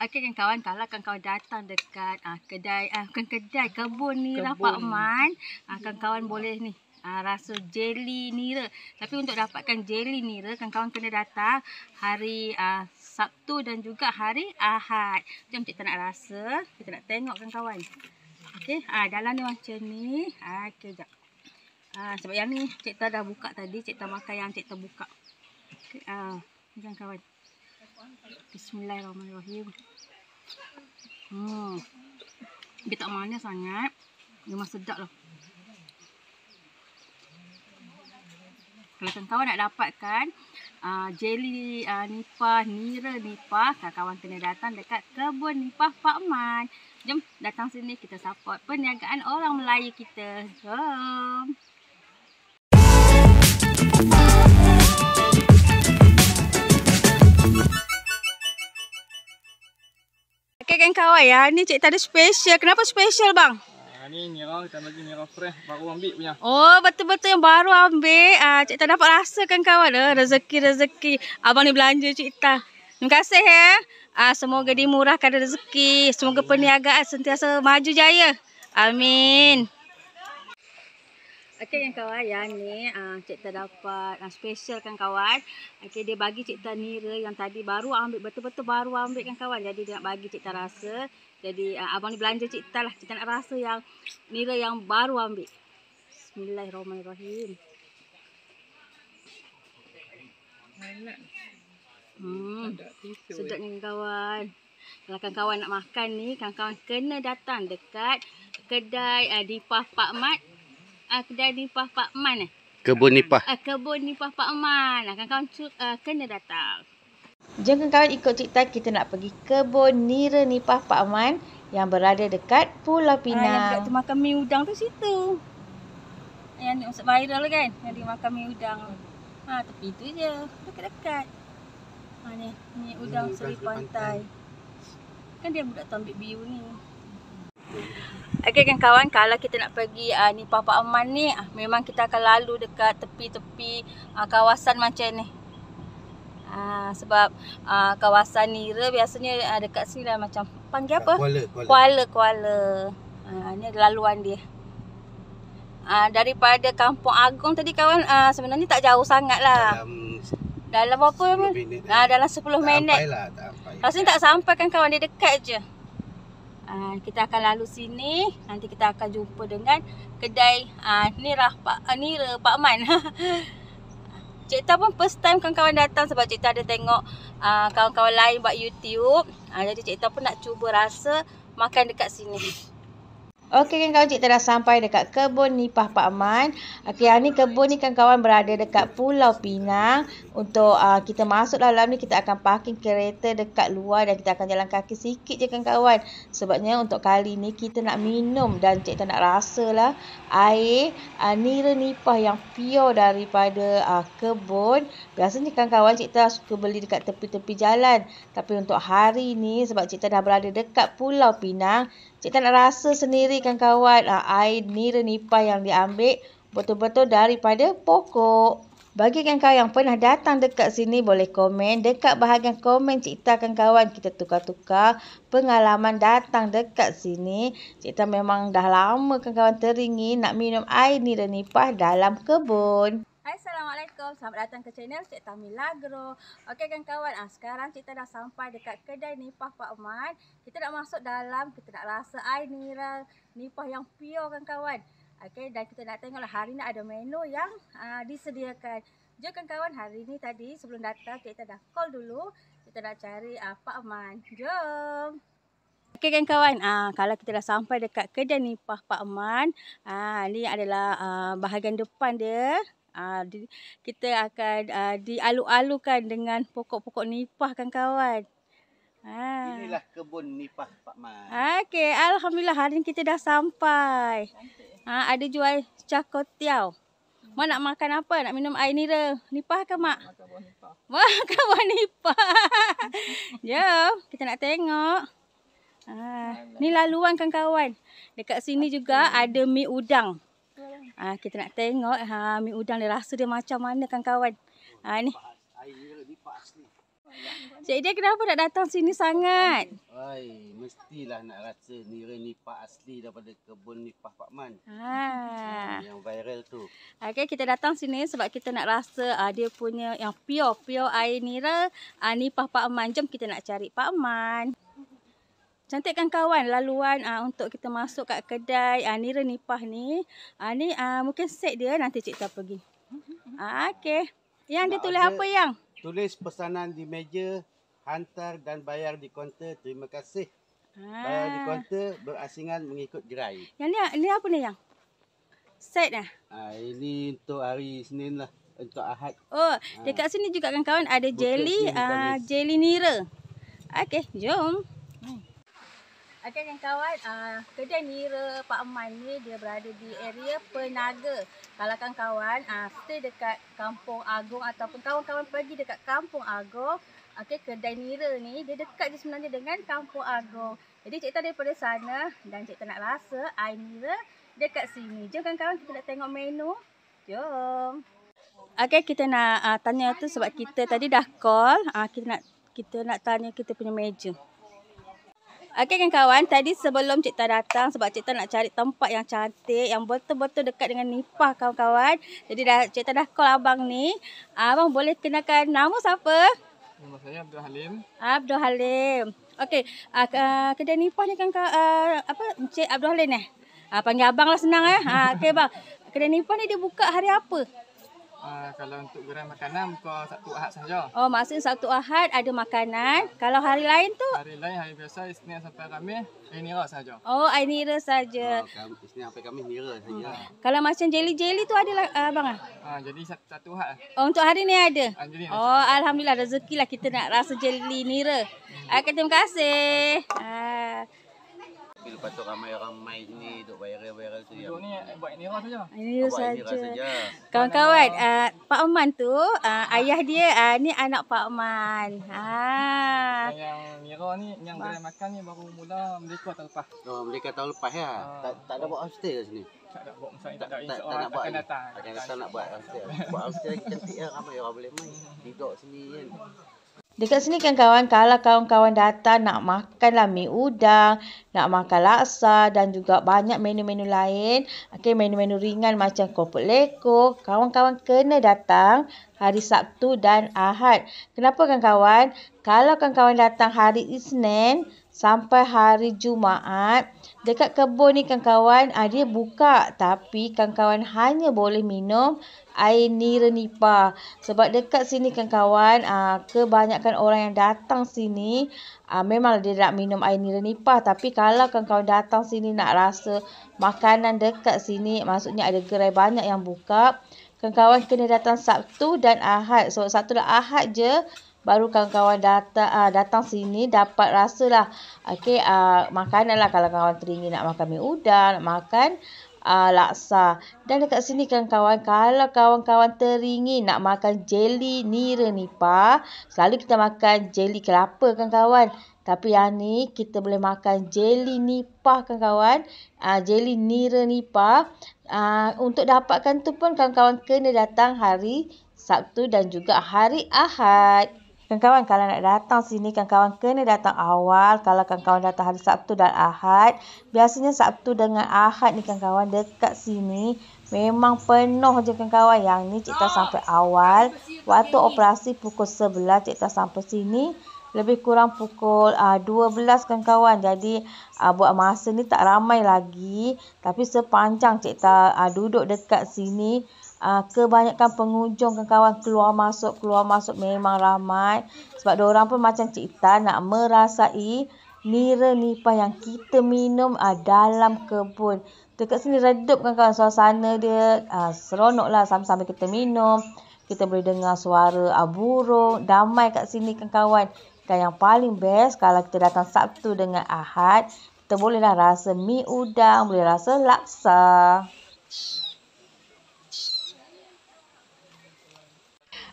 Okey kan kawan, kalau kan kawan datang dekat ah kedai, ah kan kedai, kebun Nira kebun. Pak Man. Uh, ah, kan kawan boleh ni. Uh, rasa jelly nira Tapi untuk dapatkan jelly nira kan Kawan kena datang hari ah Sabtu dan juga hari Ahad Jom kita nak rasa Kita nak tengok kan kawan okay. uh, ah, Dalam ni macam ni okay, jap. Uh, Sebab yang ni Cikta dah buka tadi, cikta makan yang cikta buka okay, ah Jom kawan Bismillahirrahmanirrahim. Hmm. Dia tak manis sangat. Memang sedap lah. Kalau kawan-kawan nak dapatkan uh, jelly uh, nipah, nira nipah, kawan-kawan kena datang dekat kebun nipah Pak Man. Jom datang sini kita support perniagaan orang Melayu kita. Jom. kan kawan ya. Ni cik tada special. Kenapa special bang? Ha, ni nira kita bagi nira fresh baru ambil punya. Oh betul-betul yang baru ambil. Ah cik tada dapat rasa kan kawan eh? rezeki rezeki. Abang ni belanja cik tada. Terima kasih ya. Ah ha, semoga dimurahkan rezeki. Semoga perniagaan sentiasa maju jaya. Amin. Okey yang kawan ya ni uh, ah, cikta dapat uh, ah, special kan kawan. Okey dia bagi cikta nira yang tadi baru ambil betul-betul baru ambil kan kawan. Jadi dia nak bagi cikta rasa. Jadi uh, abang ni belanja cikta lah. Cikta nak rasa yang nira yang baru ambil. Bismillahirrahmanirrahim. Hmm. Sedapnya eh. kawan. Kalau kawan-kawan nak makan ni, kawan-kawan kena datang dekat kedai uh, di Pak Mat uh, kedai nipah Pak Man eh. Kebun nipah. Uh, ah, kebun nipah Pak Man. Akan ah, kawan uh, kena datang. Jangan kawan ikut cerita kita nak pergi kebun nira nipah Pak Man yang berada dekat Pulau Pinang. Ah, yang dekat tu makan mie udang tu situ. Yang ni usap viral kan. Yang di makan mie udang. Ha, tepi tu je. Dekat-dekat. Ha, ni, ni udang seri pantai. pantai. Kan dia budak tambik biu ni. Okey kan kawan, kalau kita nak pergi uh, ni Papa Aman ni, uh, memang kita akan lalu dekat tepi-tepi uh, kawasan macam ni. Uh, sebab uh, kawasan Nira biasanya uh, dekat sini lah macam panggil apa? Kuala, Kuala. Kuala, Kuala. Uh, ni laluan dia. Uh, daripada Kampung Agung tadi kawan, uh, sebenarnya tak jauh sangat lah. Dalam, dalam berapa? 10 minit. Uh, dalam 10 tak minit. Lah, tak sampai lah, Rasanya tak sampai kan kawan, dia dekat je. Ah, kita akan lalu sini nanti kita akan jumpa dengan kedai uh, ah, Nirah Pak uh, Nira Pak Man. Cik Ta pun first time kawan-kawan datang sebab Cik Ta ada tengok kawan-kawan uh, lain buat YouTube. Uh, jadi Cik Ta pun nak cuba rasa makan dekat sini. Okey kan kawan cik telah sampai dekat kebun nipah Pak Man. Okey yang ni kebun ni kan kawan berada dekat Pulau Pinang. Untuk uh, kita masuk dalam ni kita akan parking kereta dekat luar dan kita akan jalan kaki sikit je kan kawan. Sebabnya untuk kali ni kita nak minum dan cik tak nak rasa lah air uh, nira nipah yang pure daripada uh, kebun. Biasanya kan kawan cik telah suka beli dekat tepi-tepi jalan. Tapi untuk hari ni sebab cik telah berada dekat Pulau Pinang. Cik tak nak rasa sendiri kan kawan uh, air nira nipah yang diambil betul-betul daripada pokok. Bagi kan kawan yang pernah datang dekat sini boleh komen. Dekat bahagian komen cerita kan kawan kita tukar-tukar pengalaman datang dekat sini. Cerita memang dah lama kan kawan teringin nak minum air nira nipah dalam kebun. Hai Assalamualaikum, selamat datang ke channel Cik Tami Lagro Ok kawan-kawan, ha, sekarang kita dah sampai dekat kedai nipah Pak Man Kita nak masuk dalam, kita nak rasa air nira nipah yang pure kawan-kawan Ok dan kita nak tengok lah hari ni ada menu yang ha, disediakan Jom kawan-kawan, hari ni tadi sebelum datang kita dah call dulu Kita nak cari ha, Pak Man, jom Ok kawan-kawan, kalau kita dah sampai dekat kedai nipah Pak Man ha, Ni adalah ha, bahagian depan dia Ah, kita akan uh, ah, dialu-alukan dengan pokok-pokok nipah kan kawan. Ha. Ah. Inilah kebun nipah Pak Man. Okey, alhamdulillah hari ini kita dah sampai. Ha, ada jual cakotiau. Mak nak makan apa? Nak minum air nira? Nipah ke mak? Makan buah nipah. Makan buah nipah. Ya, kita nak tengok. Ha, ni laluan kan kawan. Dekat sini juga ada mi udang. Ha, kita nak tengok ha, mi udang dia rasa dia macam mana kawan-kawan. Ha, ni. Cik dia kenapa nak datang sini sangat? Ay, mestilah nak rasa nira nipah asli daripada kebun nipah Pak Man. Ha. Ah. Yang viral tu. Okey, kita datang sini sebab kita nak rasa uh, dia punya yang pure, pure air nira uh, nipah Pak Man. Jom kita nak cari Pak Man. Cantikkan kawan laluan uh, untuk kita masuk kat kedai uh, Nira Nipah ni. Uh, ni uh, mungkin set dia nanti cikta pergi. Okey. Yang dia tulis apa yang? Tulis pesanan di meja, hantar dan bayar di kaunter. Terima kasih. Ah. Bayar di kaunter berasingan mengikut gerai. Yang ni, ni apa ni yang? Set lah. ini untuk hari Senin lah. Untuk Ahad. Oh, dekat sini juga kan kawan ada Buka jelly, uh, jelly Nira. Okey, jom. Jom. Okey dan kawan, uh, kerja Nira Pak Man ni dia berada di area Penaga. Kalau kan kawan uh, stay dekat Kampung Agong ataupun kawan-kawan pergi dekat Kampung Agong, okey kedai Nira ni dia dekat je sebenarnya dengan Kampung Agong. Jadi cerita pada sana dan cerita nak rasa air Nira dekat sini. Jom kan kawan kita nak tengok menu. Jom. Okey kita nak uh, tanya tu sebab kita tadi dah call, uh, kita nak kita nak tanya kita punya meja. Okey kawan-kawan, tadi sebelum Cik Tan datang sebab Cik Tan nak cari tempat yang cantik yang betul-betul dekat dengan Nipah kawan-kawan. Jadi dah Cik Tan dah call abang ni. Abang boleh kenalkan nama siapa? Nama saya Abdul Halim. Abdul Halim. Okey, uh, kedai Nipah ni kan uh, apa Cik Abdul Halim eh? Uh, panggil abang lah senang eh. Ha, uh, Okey bang. Kedai Nipah ni dia buka hari apa? Ah, kalau untuk gerai makanan buka Sabtu Ahad saja. Oh, maksudnya satu Ahad ada makanan. Ya. Kalau hari lain tu? Hari lain hari biasa Isnin sampai Khamis, Ainira saja. Oh, Ainira saja. Oh, Isnin sampai Khamis Ainira saja. Hmm. Ah. Kalau macam jeli jeli tu ada lah, bang? ah? Ha, jadi satu Sabtu Ahad. Lah. Oh, untuk hari ni ada. Anjali, oh, macam. alhamdulillah rezekilah kita nak rasa jeli Nira. Hmm. terima kasih. Ah lepas tu ramai-ramai ni duk viral-viral tu. Duduk ya. ni eh, buat ni rasa saja. Ini saja. Kawan-kawan, uh, Pak Oman tu, uh, ayah dia uh, ni anak Pak Oman. Ha. Ah. Yang Mira ni yang Mas. gerai makan ni baru mula mereka tahun lepas. Oh, mereka tahun lepas ya. Uh, tak tak ada buat hostel kat sini. Tak ada buat masa tak ada insya-Allah akan datang. Akan datang nak buat hostel. Buat hostel cantik ya ramai orang boleh mai Duduk sini kan. Dekat sini kan kawan, kalau kawan-kawan datang nak makan lah mie udang, nak makan laksa dan juga banyak menu-menu lain. Okey, menu-menu ringan macam koput leko. Kawan-kawan kena datang hari Sabtu dan Ahad. Kenapa kan kawan? Kalau kawan kawan datang hari Isnin, sampai hari Jumaat. Dekat kebun ni kawan-kawan dia buka tapi kawan-kawan hanya boleh minum air nira nipah. Sebab dekat sini kawan-kawan ah, kebanyakan orang yang datang sini ah, memang dia nak minum air nira nipah. Tapi kalau kawan-kawan datang sini nak rasa makanan dekat sini maksudnya ada gerai banyak yang buka. Kawan-kawan kena datang Sabtu dan Ahad. So Sabtu dan Ahad je baru kawan-kawan datang uh, datang sini dapat rasalah okay uh, ah, makananlah kalau kawan teringin nak makan mi udang nak makan uh, laksa dan dekat sini kawan-kawan kalau kawan-kawan teringin nak makan jelly nira nipah selalu kita makan jelly kelapa kawan-kawan tapi yang ni kita boleh makan jelly nipah kawan-kawan uh, jelly nira nipah uh, untuk dapatkan tu pun kawan-kawan kena datang hari Sabtu dan juga hari Ahad Kawan-kawan kalau nak datang sini kawan-kawan kena datang awal. Kalau kawan-kawan datang hari Sabtu dan Ahad, biasanya Sabtu dengan Ahad ni kawan-kawan dekat sini memang penuh je kawan-kawan. Yang ni cikta sampai awal. Waktu operasi pukul 11 cikta sampai sini lebih kurang pukul uh, ah, 12 kawan-kawan. Jadi uh, buat masa ni tak ramai lagi tapi sepanjang cikta uh, ah, duduk dekat sini Ah, kebanyakan pengunjung kawan-kawan keluar masuk keluar masuk memang ramai sebab dia orang pun macam cerita nak merasai nira nipah yang kita minum uh, dalam kebun dekat sini redup kan kawan suasana dia uh, seronok lah sambil-sambil kita minum kita boleh dengar suara uh, burung damai kat sini kan kawan dan yang paling best kalau kita datang Sabtu dengan Ahad kita bolehlah rasa mi udang boleh rasa laksa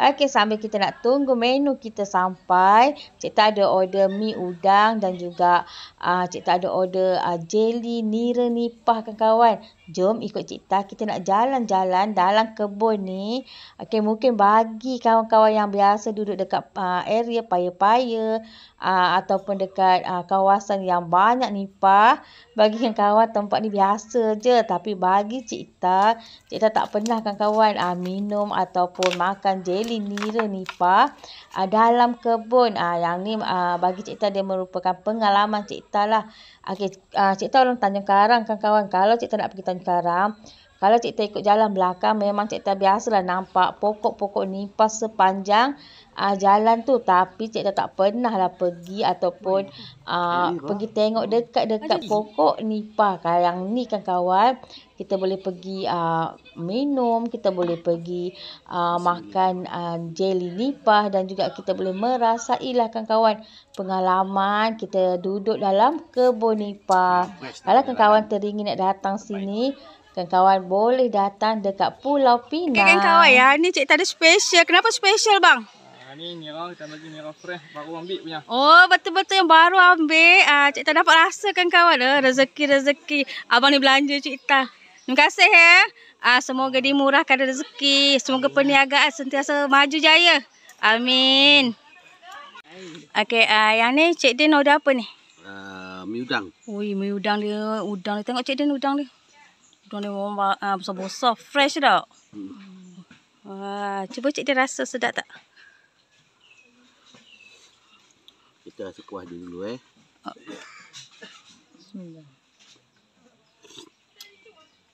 Okey, sambil kita nak tunggu menu kita sampai, cikta ada order mi udang dan juga uh, ah, cikta ada order uh, jelly nira nipah kawan-kawan. Jom ikut cikta, kita nak jalan-jalan dalam kebun ni. Okey, mungkin bagi kawan-kawan yang biasa duduk dekat uh, area paya-paya uh, ataupun dekat uh, kawasan yang banyak nipah, bagi kan kawan tempat ni biasa je tapi bagi cikta cikta tak pernah kan kawan ah minum ataupun makan jeli nira nipah ah, dalam kebun ah yang ni ah, bagi cikta dia merupakan pengalaman cikta lah okey ah, cikta orang Tanjung Karang kan kawan kalau cikta nak pergi Tanjung Karang kalau cikta ikut jalan belakang memang cikta biasalah nampak pokok-pokok nipah sepanjang uh, jalan tu tapi cik tak pernah lah pergi ataupun uh, pergi tengok dekat-dekat pokok nipah karang ni kan kawan kita boleh pergi uh, minum kita boleh pergi uh, makan uh, jelly nipah dan juga kita boleh merasai lah kan kawan pengalaman kita duduk dalam kebun nipah kalau kan kawan lah. teringin nak datang sini Kan kawan boleh datang dekat Pulau Pinang. Kan kawan ya, ni cik tadi special. Kenapa special bang? ni nira kita bagi nira fresh baru ambil punya. Oh betul-betul yang baru ambil. Ah uh, cikta dapat rasa kan kawan eh? rezeki rezeki abang ni belanja cikta. Terima kasih ya. Eh? Ah uh, semoga dimurahkan rezeki. Semoga Amin. perniagaan sentiasa maju jaya. Amin. Okey ah uh, yang ni Cik Din order apa ni? Ah mi udang. Ui mi udang dia udang dia tengok Cik Din udang dia. Udang dia bomba ah uh, besar-besar fresh dah. Hmm. Wah, cuba cik dia rasa sedap tak? kita sekuah dia dulu eh.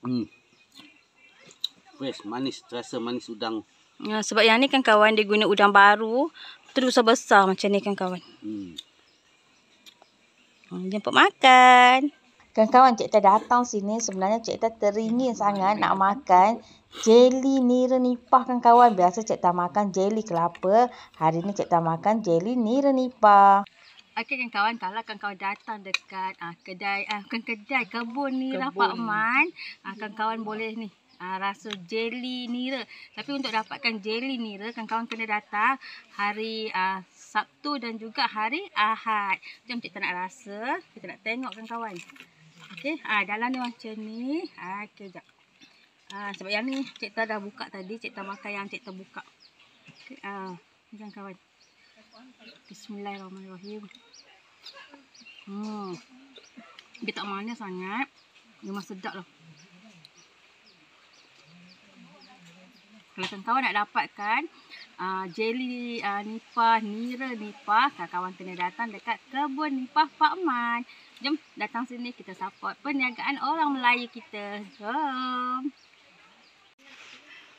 Hmm. Wes manis, terasa manis udang. Ya, sebab yang ni kan kawan dia guna udang baru, terus besar macam ni kan kawan. Hmm. Hmm, jemput makan. Kan kawan Cik Tan datang sini sebenarnya Cik Tan teringin sangat nak makan jeli nira nipah kan kawan. Biasa Cik Tan makan jeli kelapa. Hari ni Cik Tan makan jeli nira nipah. Okey kan lah kawan, kalau kan kawan datang dekat ah kedai, ah kan kedai, kebun Nira kebun. Pak Man. Uh, ah, kan ya. kawan boleh ni. Uh, rasa jelly nira Tapi untuk dapatkan jelly nira kan Kawan kena datang hari ah Sabtu dan juga hari Ahad Cik kita nak rasa Kita nak tengok kan kawan okay. ah Dalam ni macam ni ah, okay, Ah Sebab yang ni cik Cikta dah buka tadi Cikta makan yang cikta buka okay, ah Jom kawan Bismillahirrahmanirrahim Hmm. Dia tak manis sangat. masih sedap lah. Kalau kawan-kawan nak dapatkan uh, jelly uh, nipah, nira nipah, kawan-kawan kena datang dekat kebun nipah Pak Man. Jom datang sini kita support perniagaan orang Melayu kita. Jom.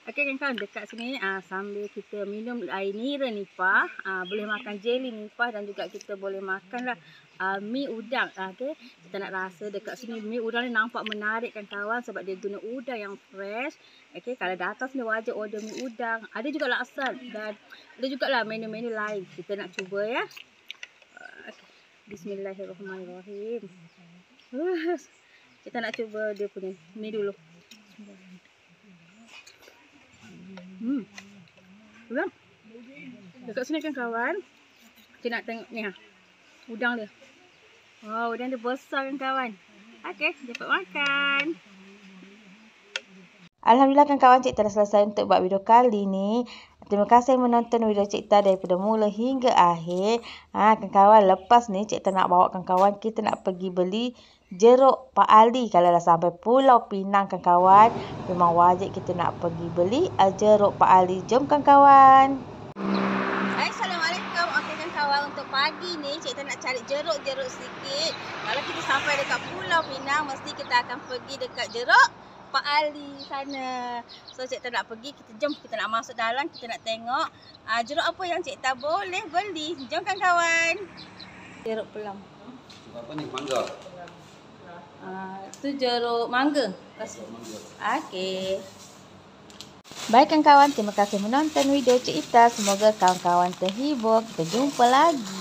Okey kan kawan dekat sini uh, sambil kita minum air nira nipah, uh, ah, boleh makan jeli nipah dan juga kita boleh makanlah uh, ah, mi udang. Uh, Okey, kita nak rasa dekat sini mi udang ni nampak menarik kan kawan sebab dia guna udang yang fresh. Okey, kalau atas ni wajib order mi udang. Ada juga laksa dan ada juga lah menu-menu lain. Kita nak cuba ya. Uh, okay. Bismillahirrahmanirrahim. Uh, kita nak cuba dia punya mi dulu. Hmm. Udang. Dekat sini kan kawan. Kita nak tengok ni ha. Udang dia. Oh, udang dia besar kan kawan. Okey, dapat makan. Alhamdulillah kan kawan cik telah selesai untuk buat video kali ni. Terima kasih menonton video cikta daripada mula hingga akhir. Ha, kan kawan lepas ni cikta nak bawa kan kawan kita nak pergi beli jeruk Pak Ali Kalau dah sampai Pulau Pinang kan kawan, memang wajib kita nak pergi beli eh, jeruk Pak Ali Jom kan kawan. Assalamualaikum. Okey kan kawan untuk pagi ni cik kita nak cari jeruk-jeruk sikit. Kalau kita sampai dekat Pulau Pinang, mesti kita akan pergi dekat jeruk Pak Ali sana. So cik tak nak pergi, kita jom kita nak masuk dalam, kita nak tengok uh, jeruk apa yang cik tak boleh beli. Jom kan kawan. Jeruk pelam. Apa ni? Mangga. Ah, tu jeruk mangga. mangga. Okey. Baik kawan-kawan, terima kasih menonton video cerita. Semoga kawan-kawan terhibur. Kita jumpa lagi.